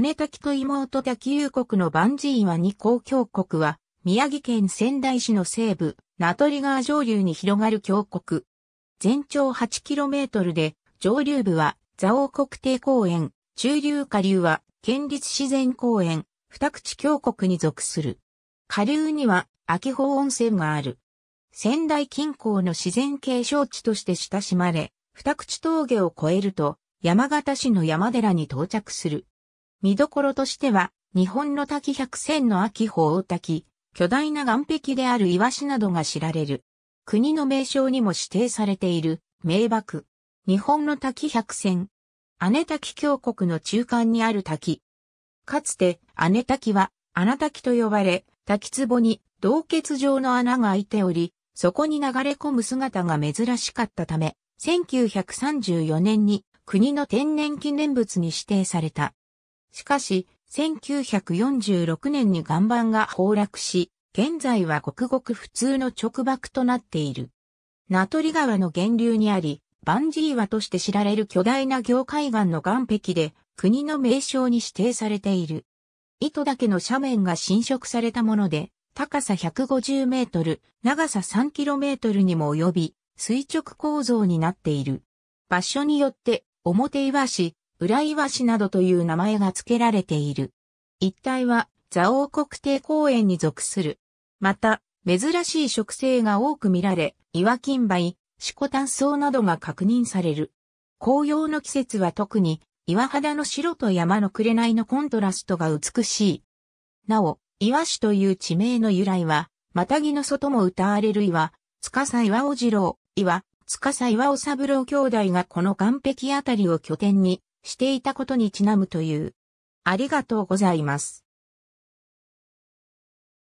姉滝と妹滝友国のバンジーは二公峡谷は、宮城県仙台市の西部、名取川上流に広がる峡谷。全長 8km で、上流部は、蔵王国定公園、中流下流は、県立自然公園、二口峡谷に属する。下流には、秋保温泉がある。仙台近郊の自然景勝地として親しまれ、二口峠を越えると、山形市の山寺に到着する。見どころとしては、日本の滝百選の秋穂滝、巨大な岩壁である岩市などが知られる。国の名称にも指定されている、名瀑。日本の滝百選。姉滝峡谷の中間にある滝。かつて、姉滝は、穴滝と呼ばれ、滝壺に洞穴状の穴が開いており、そこに流れ込む姿が珍しかったため、1934年に国の天然記念物に指定された。しかし、1946年に岩盤が崩落し、現在はごくごく普通の直爆となっている。名取川の源流にあり、バンジー岩として知られる巨大な業界岩の岩壁で、国の名称に指定されている。糸だけの斜面が侵食されたもので、高さ150メートル、長さ3キロメートルにも及び、垂直構造になっている。場所によって、表岩市、浦岩市などという名前が付けられている。一帯は、蔵王国定公園に属する。また、珍しい植生が多く見られ、岩金梅、シコタンなどが確認される。紅葉の季節は特に、岩肌の白と山の紅のコントラストが美しい。なお、岩市という地名の由来は、またぎの外も歌われる岩、司岩尾次郎、岩、司岩尾三郎兄弟がこの岸壁あたりを拠点に、していたことにちなむという。ありがとうございます。